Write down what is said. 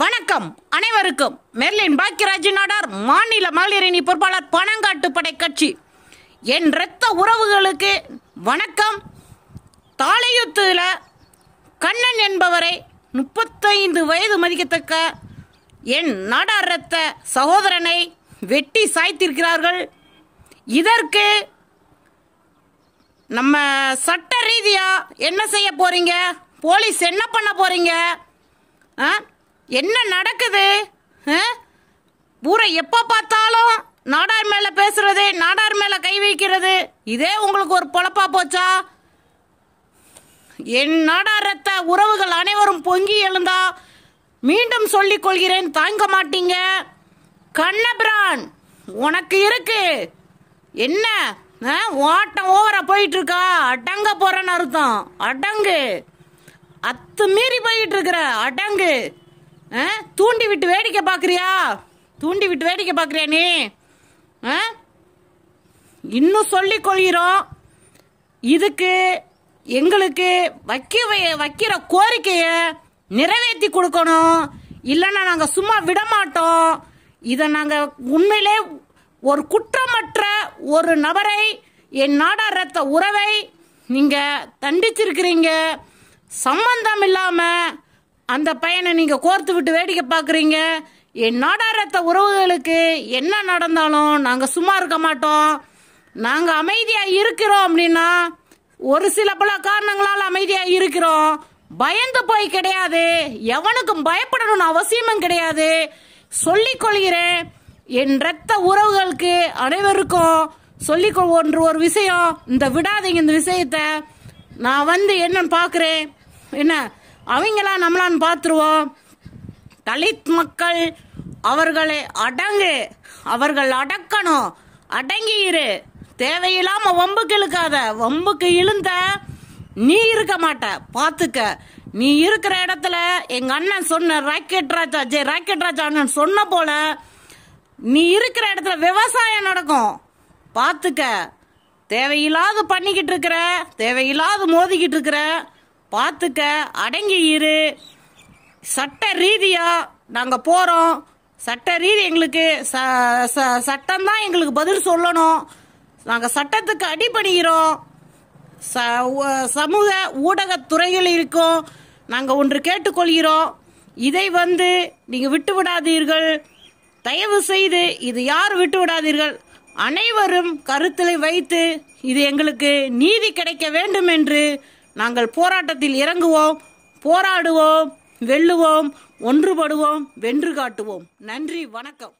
வணக்கம் அனைவருக்கும் மெர்லின் பாக்கியராஜ் நாடார் மாநில மகளிரணி பொறுப்பாளர் பனங்காட்டு படை கட்சி என் இரத்த உறவுகளுக்கு வணக்கம் தாளையுத்தில் கண்ணன் என்பவரை முப்பத்தைந்து வயது மதிக்கத்தக்க என் நாடார் இரத்த சகோதரனை வெட்டி சாய்த்திருக்கிறார்கள் இதற்கு நம்ம சட்ட ரீதியாக என்ன செய்ய போகிறீங்க போலீஸ் என்ன பண்ண போகிறீங்க ஆ என்ன நடக்குது ஊரை எப்போ பார்த்தாலும் நாடார் மேலே பேசுறது நாடார் மேலே கை வைக்கிறது இதே உங்களுக்கு ஒரு பொழப்பா போச்சா என் நாடார் ரத்த உறவுகள் அனைவரும் பொங்கி எழுந்தா மீண்டும் சொல்லிக் கொள்கிறேன் தாங்க மாட்டீங்க கண்ணபிரான் உனக்கு இருக்கு என்ன ஓட்டம் ஓவரா போயிட்டு இருக்கா அடங்க போறன்னு அர்த்தம் அடங்கு அத்து மீறி போயிட்டு இருக்கிற அடங்கு தூண்டி விட்டு வேடிக்கை பார்க்குறியா தூண்டி விட்டு வேடிக்கை பார்க்குறியா நீ இன்னும் சொல்லி கொள்கிறோம் இதுக்கு எங்களுக்கு வைக்க வைக்கிற கோரிக்கையை நிறைவேற்றி கொடுக்கணும் இல்லைன்னா நாங்கள் சும்மா விட மாட்டோம் இதை நாங்கள் உண்மையிலே ஒரு குற்றமற்ற ஒரு நபரை என் நாடா ரத்த உறவை நீங்கள் தண்டிச்சிருக்கிறீங்க சம்பந்தம் இல்லாமல் அந்த பையனை நீங்க கோர்த்து விட்டு வேடிக்கை பாக்குறீங்க என்னோட ரத்த உறவுகளுக்கு என்ன நடந்தாலும் நாங்க சும்மா இருக்க மாட்டோம் நாங்க அமைதியா இருக்கிறோம் அப்படின்னா ஒரு சில பல காரணங்களால் அமைதியா இருக்கிறோம் பயந்து போய் கிடையாது எவனுக்கும் பயப்படணும்னு அவசியமும் கிடையாது சொல்லிக் கொள்கிறேன் என் ரத்த உறவுகளுக்கு அனைவருக்கும் சொல்லிக் கொள்வோன்ற ஒரு விஷயம் இந்த விடாதீங்க இந்த விஷயத்த நான் வந்து என்னன்னு பார்க்குறேன் என்ன அவங்களா நம்மளான்னு பார்த்துருவோம் தலித் மக்கள் அவர்களை அடங்கு அவர்கள் அடக்கணும் அடங்கியிரு தேவையில்லாம வம்புக்கு இழுக்காத வம்புக்கு இழுந்த நீ இருக்க மாட்ட பார்த்துக்க நீ இருக்கிற இடத்துல எங்க அண்ணன் சொன்ன ராக்கெட் ராஜா ஜெய் ராக்கெட் ராஜா அண்ணன் சொன்ன போல நீ இருக்கிற இடத்துல விவசாயம் நடக்கும் பார்த்துக்க தேவையில்லாத பண்ணிக்கிட்டு இருக்கிற தேவையில்லாத மோதிக்கிட்டு இருக்கிற பார்த்துக்க அடங்கி இரு சட்ட ரீதியாக நாங்கள் போகிறோம் சட்ட ரீதி எங்களுக்கு ச ச சட்டம்தான் எங்களுக்கு பதில் சொல்லணும் நாங்கள் சட்டத்துக்கு அடிபணிகிறோம் ச சமூக ஊடகத்துறையில் இருக்கும் நாங்கள் ஒன்று கேட்டுக்கொள்கிறோம் இதை வந்து நீங்கள் விட்டு விடாதீர்கள் தயவு செய்து இது யார் விட்டு விடாதீர்கள் அனைவரும் கருத்தில் வைத்து இது எங்களுக்கு நீதி கிடைக்க வேண்டும் என்று நாங்கள் போராட்டத்தில் இறங்குவோம் போராடுவோம் வெல்லுவோம் ஒன்றுபடுவோம் வென்று காட்டுவோம் நன்றி வணக்கம்